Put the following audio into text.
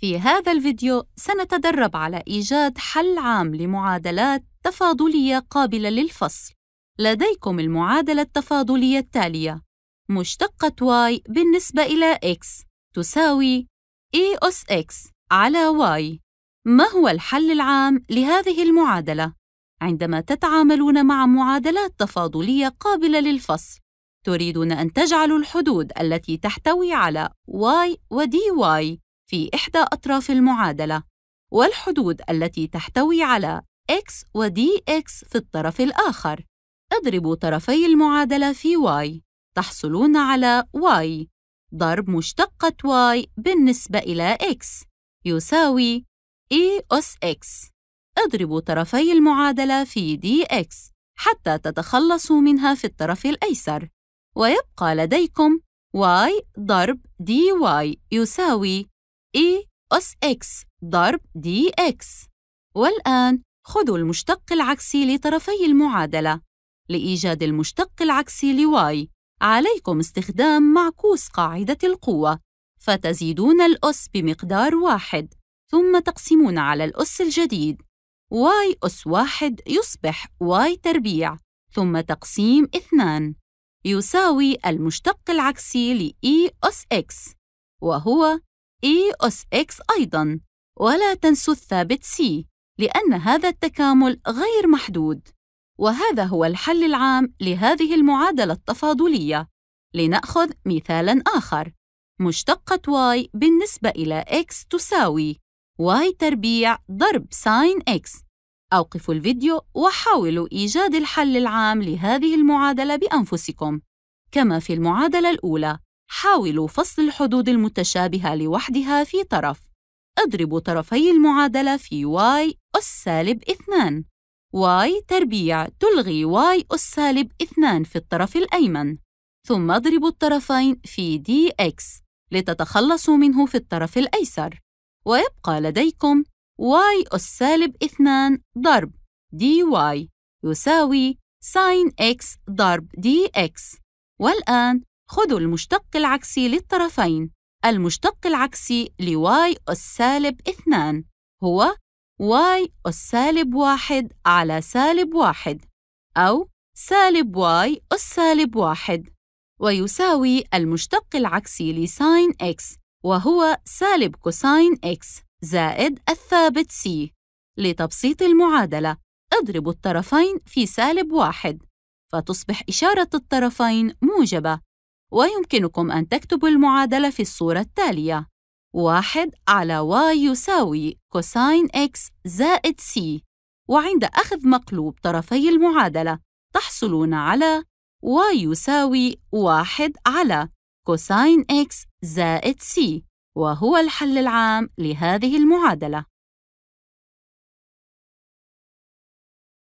في هذا الفيديو سنتدرب على إيجاد حل عام لمعادلات تفاضلية قابلة للفصل. لديكم المعادلة التفاضلية التالية: مشتقة y بالنسبة إلى x تساوي e أس x على y. ما هو الحل العام لهذه المعادلة؟ عندما تتعاملون مع معادلات تفاضلية قابلة للفصل، تريدون أن تجعلوا الحدود التي تحتوي على y و dy في إحدى أطراف المعادلة والحدود التي تحتوي على x و dx في الطرف الآخر اضربوا طرفي المعادلة في y تحصلون على y ضرب مشتقة y بالنسبة إلى x يساوي e أس x اضربوا طرفي المعادلة في dx حتى تتخلصوا منها في الطرف الأيسر ويبقى لديكم y ضرب dy يساوي e أس x ضرب dx والآن خذوا المشتق العكسي لطرفي المعادلة لإيجاد المشتق العكسي لواي، عليكم استخدام معكوس قاعدة القوة فتزيدون الأس بمقدار واحد ثم تقسمون على الأس الجديد y أس واحد يصبح y تربيع ثم تقسيم اثنان يساوي المشتق العكسي لإي e أس x وهو E أس X أيضاً ولا تنسوا الثابت C لأن هذا التكامل غير محدود وهذا هو الحل العام لهذه المعادلة التفاضلية لنأخذ مثالاً آخر مشتقة y بالنسبة إلى x تساوي y تربيع ضرب ساين x أوقفوا الفيديو وحاولوا إيجاد الحل العام لهذه المعادلة بأنفسكم كما في المعادلة الأولى حاولوا فصل الحدود المتشابهة لوحدها في طرف اضربوا طرفي المعادلة في y أس سالب 2 y تربيع تلغي y أس سالب 2 في الطرف الأيمن ثم اضربوا الطرفين في dx لتتخلصوا منه في الطرف الأيسر ويبقى لديكم y أس سالب 2 ضرب dy يساوي sin x ضرب dx والآن خذوا المشتق العكسي للطرفين المشتق العكسي لواي أس سالب 2 هو واي أس سالب 1 على سالب 1 أو سالب واي أس سالب 1 ويساوي المشتق العكسي لساين إكس وهو سالب كوساين إكس زائد الثابت سي لتبسيط المعادلة اضرب الطرفين في سالب واحد فتصبح إشارة الطرفين موجبة ويمكنكم أن تكتبوا المعادلة في الصورة التالية 1 على y يساوي كوساين x زائد c وعند أخذ مقلوب طرفي المعادلة تحصلون على y يساوي 1 على كوساين x زائد c وهو الحل العام لهذه المعادلة